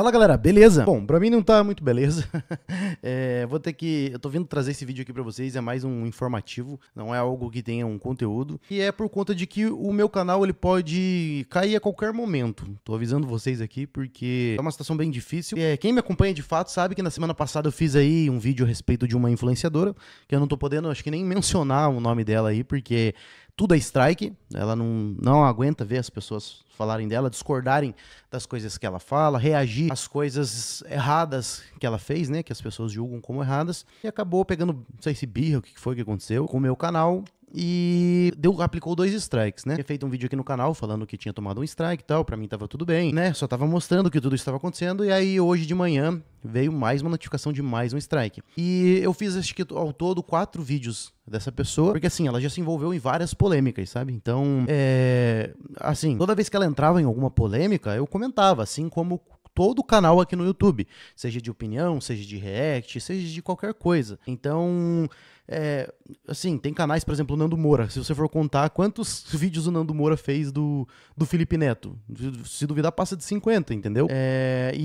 Fala galera, beleza? Bom, pra mim não tá muito beleza. é, vou ter que. Eu tô vindo trazer esse vídeo aqui pra vocês, é mais um informativo, não é algo que tenha um conteúdo. E é por conta de que o meu canal ele pode cair a qualquer momento. Tô avisando vocês aqui porque é uma situação bem difícil. É, quem me acompanha de fato sabe que na semana passada eu fiz aí um vídeo a respeito de uma influenciadora, que eu não tô podendo, acho que nem mencionar o nome dela aí, porque tudo é strike, ela não, não aguenta ver as pessoas falarem dela, discordarem das coisas que ela fala, reagir às coisas erradas que ela fez, né? Que as pessoas julgam como erradas. E acabou pegando, não sei se birra, o que foi que aconteceu, com o meu canal e deu, aplicou dois strikes, né? Tinha feito um vídeo aqui no canal falando que tinha tomado um strike e tal, pra mim tava tudo bem, né? Só tava mostrando que tudo estava acontecendo, e aí hoje de manhã veio mais uma notificação de mais um strike. E eu fiz, acho que ao todo, quatro vídeos dessa pessoa, porque assim, ela já se envolveu em várias polêmicas, sabe? Então, é. Assim, toda vez que ela entrava em alguma polêmica, eu comentava, assim como todo o canal aqui no YouTube, seja de opinião, seja de react, seja de qualquer coisa. Então, é, assim, tem canais, por exemplo, o Nando Moura. Se você for contar quantos vídeos o Nando Moura fez do, do Felipe Neto, se duvidar, passa de 50, entendeu? É, e é,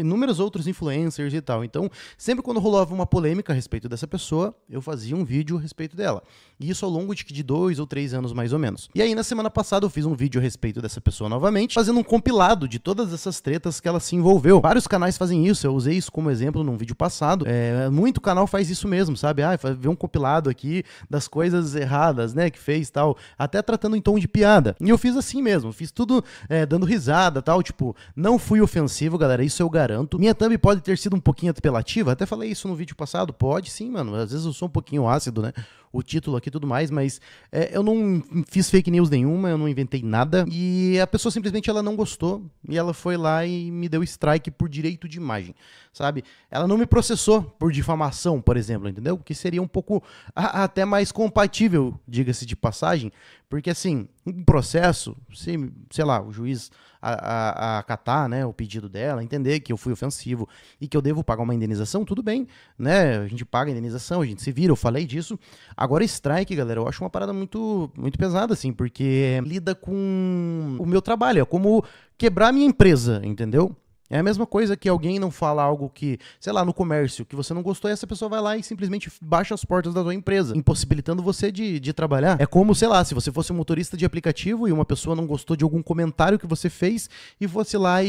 inúmeros outros influencers e tal. Então, sempre quando rolava uma polêmica a respeito dessa pessoa, eu fazia um vídeo a respeito dela. E isso ao longo de, de dois ou três anos, mais ou menos. E aí, na semana passada, eu fiz um vídeo a respeito dessa pessoa novamente, fazendo um compilado de todas essas tretas que ela se envolveu. Vários canais fazem isso, eu usei isso como exemplo num vídeo passado. É, muito canal faz isso mesmo, sabe? Ah, vê um compilado aqui das coisas erradas, né, que fez tal, até tratando em tom de piada. E eu fiz assim mesmo, fiz tudo é, dando risada tal, tipo, não fui ofensivo, galera, isso eu garanto. Minha thumb pode ter sido um pouquinho apelativa, até falei isso no vídeo passado, pode sim, mano, às vezes eu sou um pouquinho ácido, né, o título aqui e tudo mais, mas é, eu não fiz fake news nenhuma, eu não inventei nada, e a pessoa simplesmente ela não gostou, e ela foi lá e me deu strike por direito de imagem, sabe? Ela não me processou por difamação, por exemplo, entendeu? Que seria um pouco pouco a, até mais compatível, diga-se de passagem, porque assim, um processo, se, sei lá, o juiz a, a, acatar né, o pedido dela, entender que eu fui ofensivo e que eu devo pagar uma indenização, tudo bem, né? A gente paga a indenização, a gente se vira, eu falei disso. Agora, strike, galera, eu acho uma parada muito, muito pesada, assim, porque lida com o meu trabalho, é como quebrar a minha empresa, entendeu? É a mesma coisa que alguém não fala algo que, sei lá, no comércio, que você não gostou, e essa pessoa vai lá e simplesmente baixa as portas da sua empresa, impossibilitando você de, de trabalhar. É como, sei lá, se você fosse um motorista de aplicativo e uma pessoa não gostou de algum comentário que você fez e fosse lá e,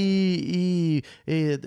e, e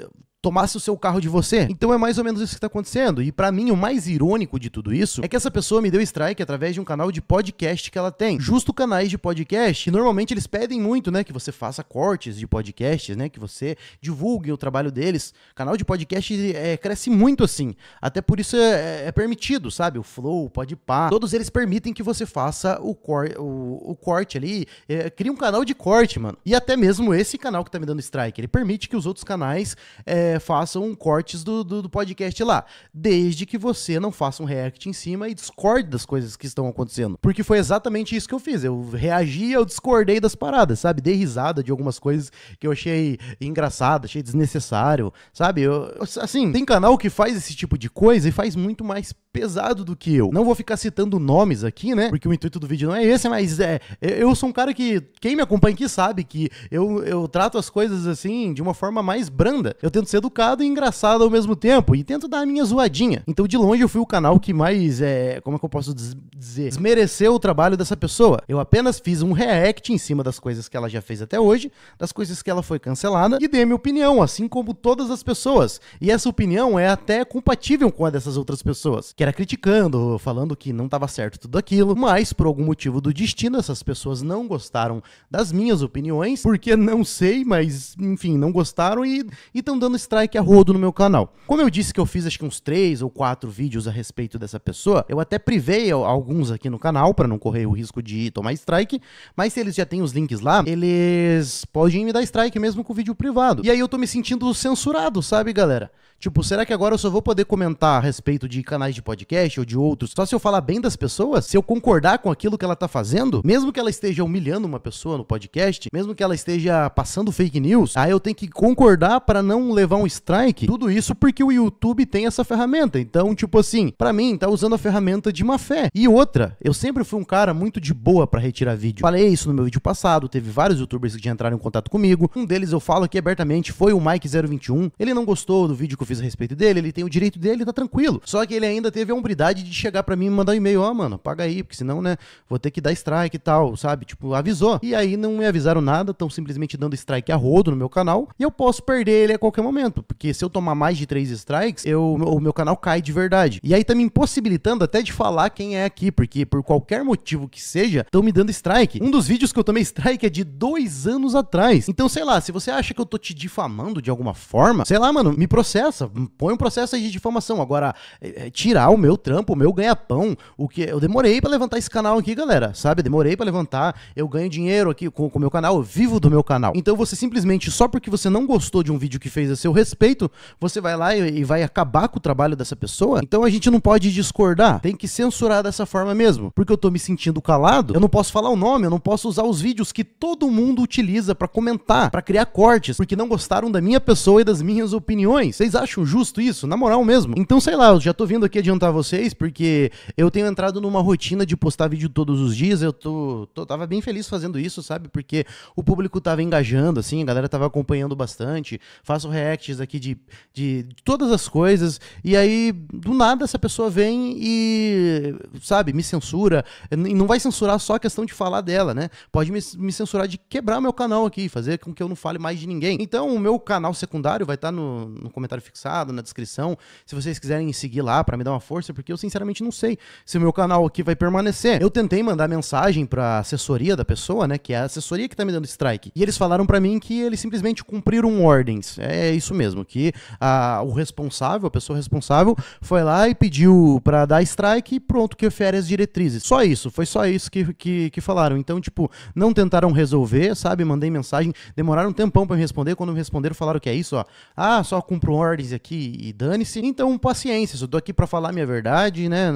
tomasse o seu carro de você. Então é mais ou menos isso que está acontecendo. E para mim, o mais irônico de tudo isso é que essa pessoa me deu strike através de um canal de podcast que ela tem. Justo canais de podcast. E normalmente eles pedem muito, né? Que você faça cortes de podcasts, né? Que você divulgue o trabalho deles. Canal de podcast é, cresce muito assim. Até por isso é, é, é permitido, sabe? O Flow, o Podpah. Todos eles permitem que você faça o, cor, o, o corte ali. É, cria um canal de corte, mano. E até mesmo esse canal que tá me dando strike. Ele permite que os outros canais. É, façam cortes do, do, do, podcast lá. Desde que você não faça um react em cima e discorde das coisas que estão acontecendo. Porque foi exatamente isso que eu fiz. Eu reagi eu discordei das paradas, sabe? Dei risada de algumas coisas que eu achei engraçado, achei desnecessário, sabe? Eu, assim, tem canal que faz esse tipo de coisa e faz muito mais pesado do que eu. Não vou ficar citando nomes aqui, né? Porque o intuito do vídeo não é esse, mas é, eu sou um cara que, quem me acompanha aqui sabe que eu, eu trato as coisas assim de uma forma mais branda. Eu tento ser educado e engraçado ao mesmo tempo. E tento dar a minha zoadinha. Então, de longe, eu fui o canal que mais, é, como é que eu posso dizer? Desmereceu o trabalho dessa pessoa. Eu apenas fiz um react em cima das coisas que ela já fez até hoje, das coisas que ela foi cancelada, e dei minha opinião, assim como todas as pessoas. E essa opinião é até compatível com a dessas outras pessoas, que era criticando, falando que não estava certo tudo aquilo, mas por algum motivo do destino, essas pessoas não gostaram das minhas opiniões, porque não sei, mas enfim, não gostaram e estão dando strike a é rodo no meu canal. Como eu disse que eu fiz acho que uns 3 ou 4 vídeos a respeito dessa pessoa, eu até privei alguns aqui no canal para não correr o risco de tomar strike, mas se eles já têm os links lá, eles podem me dar strike mesmo com o vídeo privado. E aí eu tô me sentindo censurado, sabe, galera? Tipo, será que agora eu só vou poder comentar a respeito de canais de podcast ou de outros só se eu falar bem das pessoas? Se eu concordar com aquilo que ela tá fazendo? Mesmo que ela esteja humilhando uma pessoa no podcast, mesmo que ela esteja passando fake news, aí eu tenho que concordar para não levar um um strike, tudo isso porque o YouTube tem essa ferramenta. Então, tipo assim, para mim, tá usando a ferramenta de má fé. E outra, eu sempre fui um cara muito de boa para retirar vídeo. Falei isso no meu vídeo passado, teve vários youtubers que já entraram em contato comigo. Um deles eu falo aqui abertamente foi o Mike021. Ele não gostou do vídeo que eu fiz a respeito dele, ele tem o direito dele, tá tranquilo. Só que ele ainda teve a hombridade de chegar para mim e mandar um e-mail, ó, oh, mano, paga aí, porque senão, né, vou ter que dar strike e tal, sabe? Tipo, avisou. E aí não me avisaram nada, tão simplesmente dando strike a rodo no meu canal e eu posso perder ele a qualquer momento porque se eu tomar mais de três strikes, eu, o meu canal cai de verdade. E aí tá me impossibilitando até de falar quem é aqui, porque por qualquer motivo que seja, estão me dando strike. Um dos vídeos que eu tomei strike é de dois anos atrás. Então, sei lá, se você acha que eu tô te difamando de alguma forma, sei lá, mano, me processa. Põe um processo aí de difamação. Agora, é, é, tirar o meu trampo, o meu ganha-pão, o que. Eu demorei para levantar esse canal aqui, galera, sabe? demorei para levantar. Eu ganho dinheiro aqui com o meu canal, eu vivo do meu canal. Então, você simplesmente, só porque você não gostou de um vídeo que fez a seu seu respeito, você vai lá e, e vai acabar com o trabalho dessa pessoa. Então a gente não pode discordar, tem que censurar dessa forma mesmo. Porque eu tô me sentindo calado, eu não posso falar o nome, eu não posso usar os vídeos que todo mundo utiliza para comentar, para criar cortes, porque não gostaram da minha pessoa e das minhas opiniões. Vocês acham justo isso? Na moral mesmo. Então, sei lá, eu já tô vindo aqui adiantar vocês, porque eu tenho entrado numa rotina de postar vídeo todos os dias, eu tô, tô tava bem feliz fazendo isso, sabe? Porque o público tava engajando, assim, a galera tava acompanhando bastante, faço react aqui de, de, de todas as coisas. E aí, do nada, essa pessoa vem e, sabe, me censura. E não vai censurar só a questão de falar dela, né? Pode me, me censurar de quebrar meu canal aqui, fazer com que eu não fale mais de ninguém. Então, o meu canal secundário vai estar tá no, no comentário fixado, na descrição. Se vocês quiserem seguir lá para me dar uma força, porque eu sinceramente não sei se o meu canal aqui vai permanecer. Eu tentei mandar mensagem pra assessoria da pessoa, né? Que é a assessoria que tá me dando strike. E eles falaram para mim que eles simplesmente cumpriram ordens. É isso isso mesmo, que a, o responsável, a pessoa responsável, foi lá e pediu para dar strike e pronto, que fere as diretrizes. Só isso, foi só isso que, que, que falaram. Então, tipo, não tentaram resolver, sabe? Mandei mensagem, demoraram um tempão para me responder. Quando me responderam, falaram que é isso, ó. Ah, só cumpro ordens aqui e dane-se. Então, paciência, Eu tô aqui para falar minha verdade, né?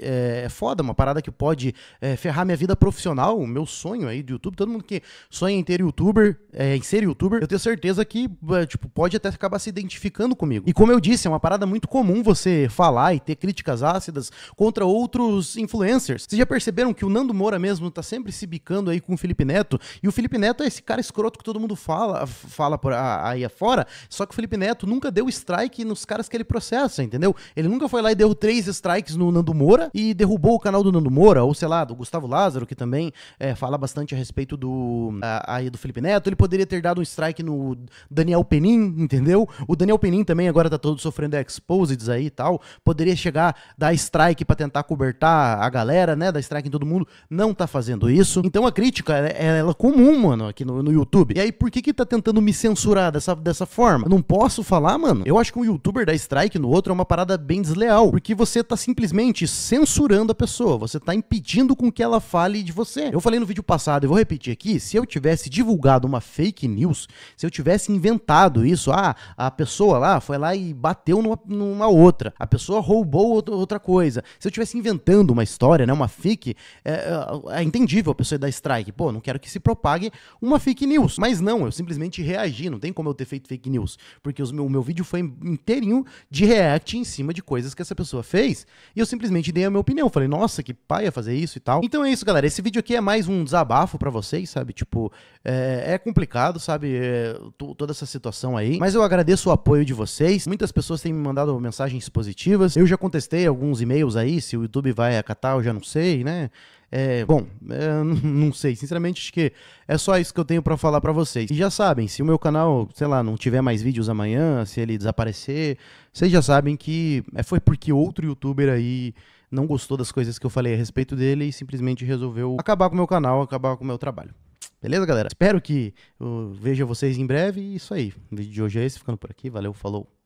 É, é, foda, uma parada que pode é, ferrar minha vida profissional, o meu sonho aí do YouTube. Todo mundo que sonha em ter youtuber, é, em ser youtuber, eu tenho certeza que, é, tipo, pode até acaba se identificando comigo. E como eu disse, é uma parada muito comum você falar e ter críticas ácidas contra outros influencers. Vocês já perceberam que o Nando Moura mesmo tá sempre se bicando aí com o Felipe Neto, e o Felipe Neto é esse cara escroto que todo mundo fala, fala por aí afora, só que o Felipe Neto nunca deu strike nos caras que ele processa, entendeu? Ele nunca foi lá e deu três strikes no Nando Moura e derrubou o canal do Nando Moura, ou sei lá, do Gustavo Lázaro, que também é, fala bastante a respeito do, a, do Felipe Neto. Ele poderia ter dado um strike no Daniel Penin, entendeu? entendeu? O Daniel Penin também agora tá todo sofrendo exposeds aí e tal. Poderia chegar, dar strike para tentar cobertar a galera, né? Dar strike em todo mundo. Não tá fazendo isso. Então a crítica, é ela é comum, mano, aqui no, no YouTube. E aí, por que que tá tentando me censurar dessa, dessa forma? Eu não posso falar, mano? Eu acho que um youtuber dar strike no outro é uma parada bem desleal. Porque você tá simplesmente censurando a pessoa. Você tá impedindo com que ela fale de você. Eu falei no vídeo passado, e vou repetir aqui. Se eu tivesse divulgado uma fake news, se eu tivesse inventado isso, ah, a pessoa lá foi lá e bateu numa, numa outra, a pessoa roubou outra coisa. Se eu estivesse inventando uma história, né, uma fake é, é, é entendível a pessoa dar strike. Pô, não quero que se propague uma fake news. Mas não, eu simplesmente reagi, não tem como eu ter feito fake news, porque o meu, meu vídeo foi inteirinho de react em cima de coisas que essa pessoa fez, e eu simplesmente dei a minha opinião. Falei, nossa, que paia fazer isso e tal. Então é isso, galera. Esse vídeo aqui é mais um desabafo para vocês, sabe? Tipo, é, é complicado, sabe? É, toda essa situação aí. Mas eu eu agradeço o apoio de vocês. Muitas pessoas têm me mandado mensagens positivas. Eu já contestei alguns e-mails aí, se o YouTube vai acatar, eu já não sei, né? É, bom, é, não sei, sinceramente acho que é só isso que eu tenho para falar para vocês. E já sabem, se o meu canal, sei lá, não tiver mais vídeos amanhã, se ele desaparecer, vocês já sabem que é, foi porque outro youtuber aí não gostou das coisas que eu falei a respeito dele e simplesmente resolveu acabar com o meu canal, acabar com o meu trabalho. Beleza, galera? Espero que eu veja vocês em breve. E Isso aí. O vídeo de hoje é esse, ficando por aqui. Valeu, falou.